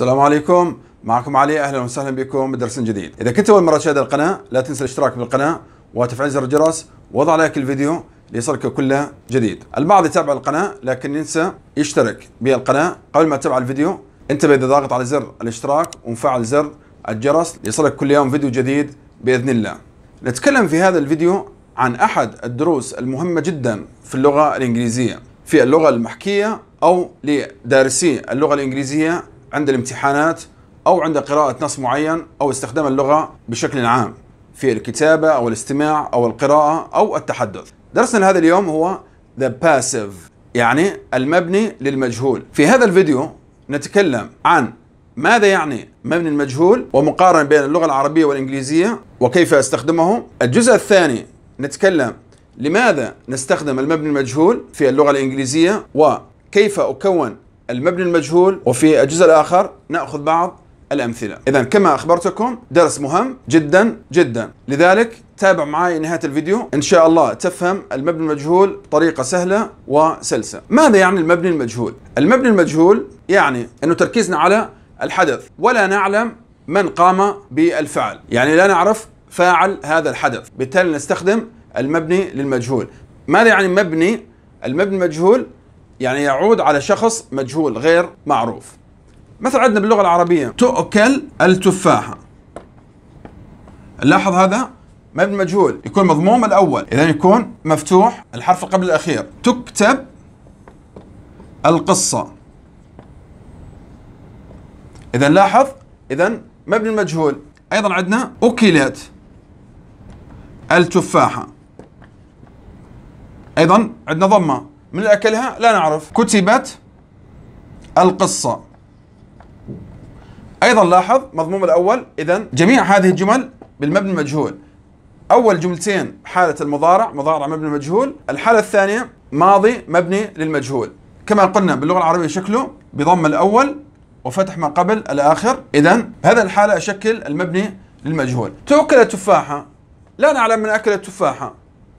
السلام عليكم معكم علي اهلا وسهلا بكم بدرس جديد اذا كنت اول مره تشاهد القناه لا تنسى الاشتراك بالقناه وتفعيل زر الجرس وضع لايك الفيديو ليصلك كل جديد البعض يتابع القناه لكن ينسى يشترك بالقناه قبل ما تتابع الفيديو انتبه اذا ضاغط على زر الاشتراك ومفعل زر الجرس ليصلك كل يوم فيديو جديد باذن الله نتكلم في هذا الفيديو عن احد الدروس المهمه جدا في اللغه الانجليزيه في اللغه المحكيه او لدارسي اللغه الانجليزيه عند الامتحانات أو عند قراءة نص معين أو استخدام اللغة بشكل عام في الكتابة أو الاستماع أو القراءة أو التحدث درسنا لهذا اليوم هو the passive يعني المبني للمجهول في هذا الفيديو نتكلم عن ماذا يعني مبني المجهول ومقارنة بين اللغة العربية والإنجليزية وكيف أستخدمه الجزء الثاني نتكلم لماذا نستخدم المبني المجهول في اللغة الإنجليزية وكيف أكون المبني المجهول وفي الجزء الآخر نأخذ بعض الأمثلة إذا كما أخبرتكم درس مهم جدا جدا لذلك تابع معي نهاية الفيديو إن شاء الله تفهم المبني المجهول بطريقة سهلة وسلسة ماذا يعني المبني المجهول؟ المبني المجهول يعني أنه تركيزنا على الحدث ولا نعلم من قام بالفعل يعني لا نعرف فاعل هذا الحدث بالتالي نستخدم المبني للمجهول ماذا يعني مبني؟ المبني المجهول يعني يعود على شخص مجهول غير معروف مثل عندنا باللغة العربية تؤكل التفاحة لاحظ هذا مبني مجهول يكون مضموم الأول إذا يكون مفتوح الحرف قبل الأخير تكتب القصة إذا لاحظ إذا مبني المجهول أيضا عندنا أكلت التفاحة أيضا عندنا ضمة من أكلها لا نعرف كتبت القصة أيضا لاحظ مضموم الأول إذا جميع هذه الجمل بالمبنى المجهول أول جملتين حالة المضارع مضارع مبني مجهول الحالة الثانية ماضي مبني للمجهول كما قلنا باللغة العربية شكله بضم الأول وفتح ما قبل الآخر إذا هذا الحالة أشكل المبني للمجهول تؤكل التفاحة لا نعلم من أكل التفاحة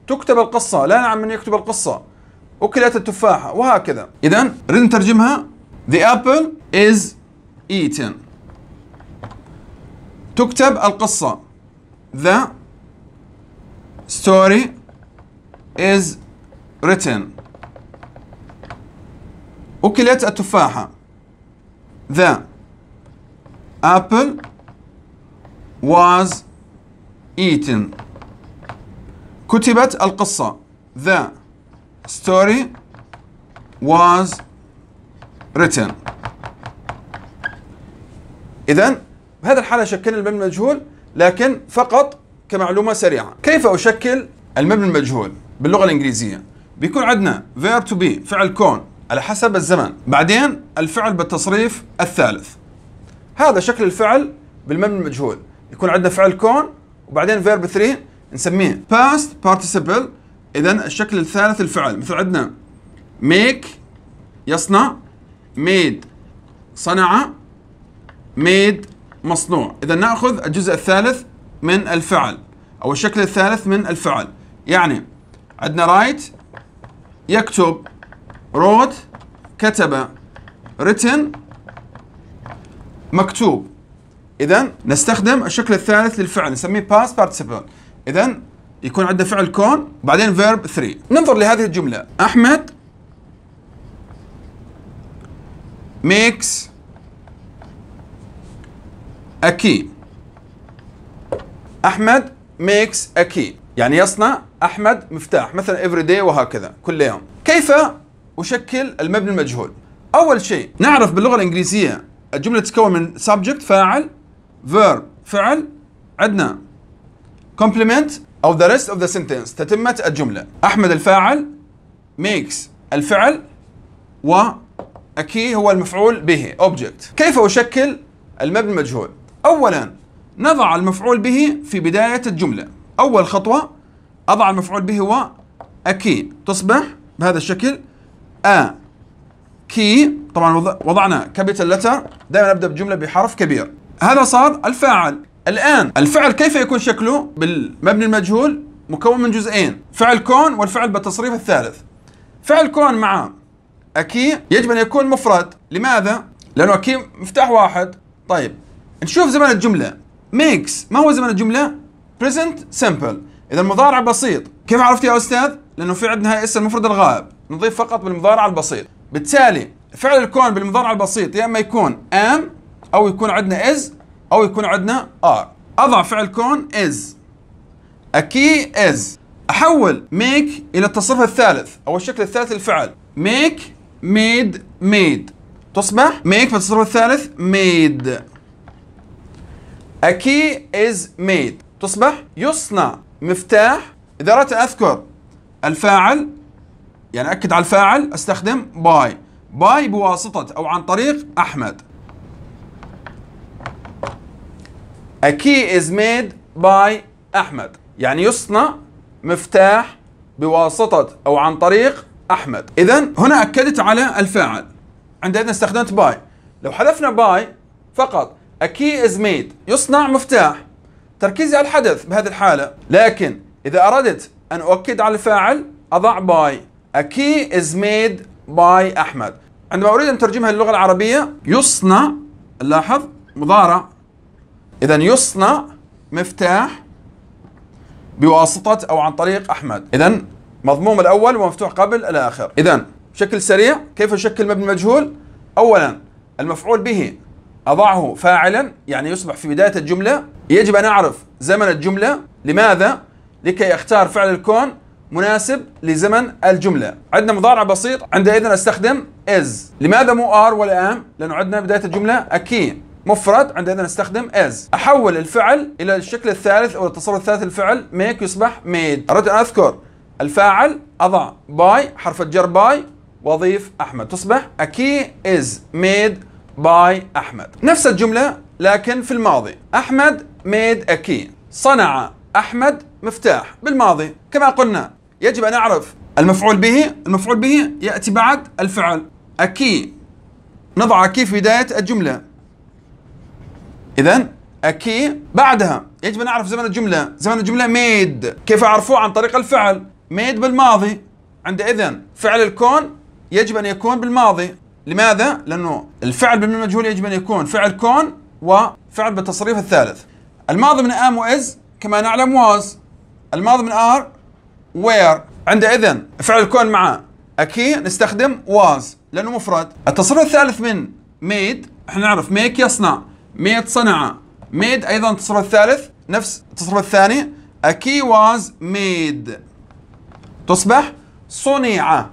تكتب القصة لا نعلم من يكتب القصة أكلت التفاحة وهكذا إذا نريد نترجمها The apple is eaten تكتب القصة The story is written أكلت التفاحة The apple was eaten كتبت القصة The story was written إذا بهذه الحالة شكلنا المبني المجهول لكن فقط كمعلومة سريعة كيف أشكل المبني المجهول باللغة الإنجليزية بيكون عندنا verb to be فعل كون على حسب الزمن بعدين الفعل بالتصريف الثالث هذا شكل الفعل بالمبني المجهول يكون عندنا فعل كون وبعدين verb 3 نسميه past participle اذا الشكل الثالث الفعل مثل عندنا ميك يصنع ميد صنع ميد مصنوع اذا ناخذ الجزء الثالث من الفعل او الشكل الثالث من الفعل يعني عندنا رايت يكتب wrote كتب written مكتوب اذا نستخدم الشكل الثالث للفعل نسميه past participle اذا يكون عندنا فعل كون بعدين فيرب 3 ننظر لهذه الجملة أحمد ميكس أكي أحمد ميكس أكي يعني يصنع أحمد مفتاح مثلا every day وهكذا كل يوم كيف أشكل المبني المجهول أول شيء نعرف باللغة الإنجليزية الجملة تتكون من subject فاعل verb فعل عندنا complement of the rest of the sentence تتمة الجملة أحمد الفاعل makes الفعل و أكي هو المفعول به object كيف أشكل المبني المجهول أولا نضع المفعول به في بداية الجملة أول خطوة أضع المفعول به هو أكي تصبح بهذا الشكل أ كي طبعا وضعنا كابيتال لتر دائما نبدأ بجملة بحرف كبير هذا صار الفاعل الآن الفعل كيف يكون شكله بالمبني المجهول مكون من جزئين فعل كون والفعل بالتصريف الثالث فعل كون مع أكي يجب أن يكون مفرد لماذا؟ لأنه أكي مفتاح واحد طيب نشوف زمن الجملة makes ما هو زمن الجملة؟ present simple إذا المضارع بسيط كيف عرفت يا أستاذ؟ لأنه في عندنا اسم المفرد الغائب نضيف فقط بالمضارع البسيط بالتالي فعل الكون بالمضارع البسيط يا إما يكون ام أو يكون عندنا از او يكون عندنا ار اضع فعل كون از اكي از احول ميك الى التصرف الثالث او الشكل الثالث للفعل ميك ميد ميد تصبح ميك في التصرف الثالث ميد اكي از ميد تصبح يصنع مفتاح اذا اردت اذكر الفاعل يعني اكد على الفاعل استخدم باي باي بواسطه او عن طريق احمد A key is made by أحمد يعني يصنع مفتاح بواسطة أو عن طريق أحمد إذا هنا أكدت على الفاعل عندنا استخدمت باي لو حذفنا باي فقط A key is made يصنع مفتاح تركيزي على الحدث بهذه الحالة لكن إذا أردت أن أؤكد على الفاعل أضع باي A key is made by أحمد عندما أريد أن ترجمها للغة العربية يصنع لاحظ مضارع إذا يصنع مفتاح بواسطة أو عن طريق أحمد إذا مضموم الأول ومفتوح قبل الآخر إذا بشكل سريع كيف اشكل مبني مجهول أولا المفعول به أضعه فاعلا يعني يصبح في بداية الجملة يجب أن أعرف زمن الجملة لماذا؟ لكي أختار فعل الكون مناسب لزمن الجملة عندنا مضارع بسيط عندئذ أستخدم is لماذا مو are ولا am؟ لأنه عندنا بداية الجملة a key مفرد عندنا نستخدم as احول الفعل الى الشكل الثالث او التصرف الثالث الفعل make يصبح made اردت ان اذكر الفاعل اضع باي حرف الجر باي واضيف احمد تصبح a key is made by احمد نفس الجمله لكن في الماضي احمد made a key صنع احمد مفتاح بالماضي كما قلنا يجب ان اعرف المفعول به المفعول به ياتي بعد الفعل a key نضع key في بدايه الجمله اذا اكي بعدها يجب ان اعرف زمن الجمله زمن الجمله ميد كيف اعرفه عن طريق الفعل ميد بالماضي عندئذ فعل الكون يجب ان يكون بالماضي لماذا لانه الفعل بالمجهول يجب ان يكون فعل كون وفعل بالتصريف الثالث الماضي من ام واز كما نعلم واز الماضي من ار وير عندئذ فعل الكون مع اكي نستخدم واز لانه مفرد التصريف الثالث من ميد احنا نعرف ميك يصنع ميد صنع ميد ايضا التصرف الثالث نفس التصرف الثاني اكي واز ميد تصبح صنع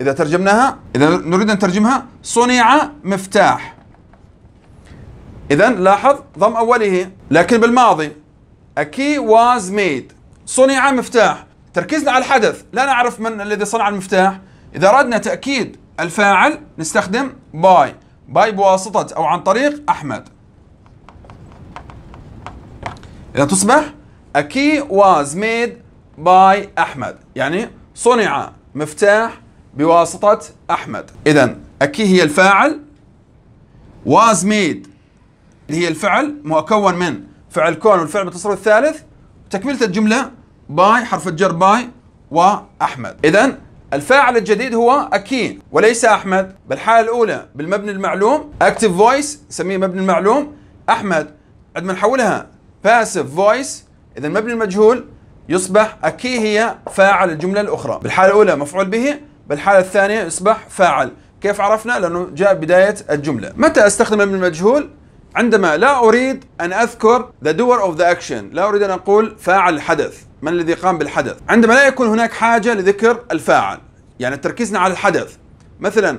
اذا ترجمناها اذا نريد ان نترجمها صنع مفتاح اذا لاحظ ضم اوله لكن بالماضي اكي واز ميد صنع مفتاح تركيزنا على الحدث لا نعرف من الذي صنع المفتاح اذا اردنا تاكيد الفاعل نستخدم باي باي بواسطه او عن طريق احمد إذا تصبح a key was made by أحمد يعني صنع مفتاح بواسطة أحمد إذا a key هي الفاعل was made اللي هي الفعل مكون من فعل كون والفعل بالتصرف الثالث تكملة الجملة باي حرف الجر باي وأحمد إذا الفاعل الجديد هو أكين وليس أحمد بالحالة الأولى بالمبني المعلوم أكتف فويس سميه مبني المعلوم أحمد عندما نحولها passive voice إذا مبني المجهول يصبح أكي هي فاعل الجملة الأخرى بالحالة الأولى مفعول به بالحالة الثانية يصبح فاعل كيف عرفنا؟ لأنه جاء بداية الجملة متى أستخدم مبني المجهول؟ عندما لا أريد أن أذكر the doer of the action لا أريد أن أقول فاعل الحدث من الذي قام بالحدث عندما لا يكون هناك حاجة لذكر الفاعل يعني تركيزنا على الحدث مثلا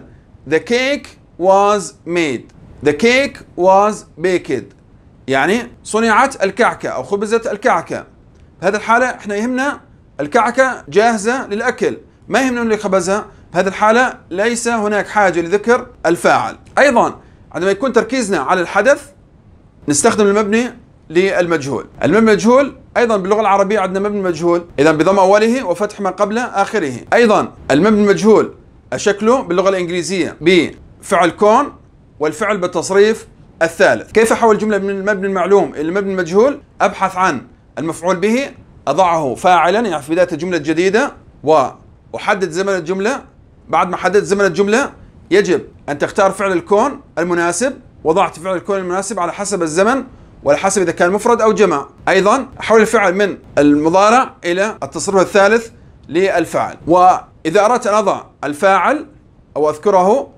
the cake was made the cake was baked يعني صنعت الكعكة أو خبزت الكعكة في هذه الحالة احنا يهمنا الكعكة جاهزة للأكل ما يهمنا اللي خبزها في هذه الحالة ليس هناك حاجة لذكر الفاعل أيضا عندما يكون تركيزنا على الحدث نستخدم المبني للمجهول المبني المجهول ايضا باللغه العربيه عندنا مبني مجهول اذا بضم اوله وفتح ما قبل اخره ايضا المبني المجهول شكله باللغه الانجليزيه بفعل كون والفعل بالتصريف الثالث كيف أحول جملة من المبني المعلوم إلى المبني المجهول أبحث عن المفعول به أضعه فاعلا يعني في بداية الجملة الجديدة وأحدد زمن الجملة بعد ما حددت زمن الجملة يجب أن تختار فعل الكون المناسب وضعت فعل الكون المناسب على حسب الزمن وعلى حسب إذا كان مفرد أو جمع أيضا احول الفعل من المضارع إلى التصرف الثالث للفاعل وإذا أردت أن أضع الفاعل أو أذكره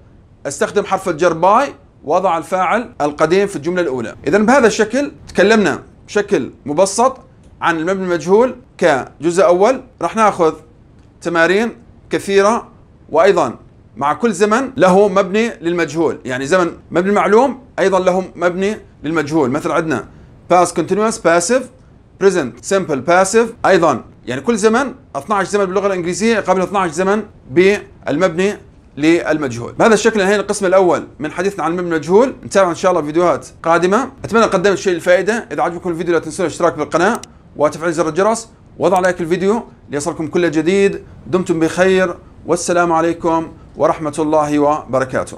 استخدم حرف الجر باي وضع الفاعل القديم في الجملة الأولى إذا بهذا الشكل تكلمنا بشكل مبسط عن المبني المجهول كجزء أول راح ناخذ تمارين كثيرة وأيضا مع كل زمن له مبني للمجهول يعني زمن مبني معلوم أيضا له مبني للمجهول مثل عندنا past continuous passive present simple passive أيضا يعني كل زمن 12 زمن باللغة الإنجليزية قبل 12 زمن بالمبني للمجهول بهذا الشكل انهينا القسم الاول من حديثنا عن المهم المجهول نتابع ان شاء الله فيديوهات قادمه اتمنى قدمت شيء الفائده اذا عجبكم الفيديو لا تنسون الاشتراك بالقناه وتفعيل زر الجرس وضع لايك الفيديو ليصلكم كل جديد دمتم بخير والسلام عليكم ورحمه الله وبركاته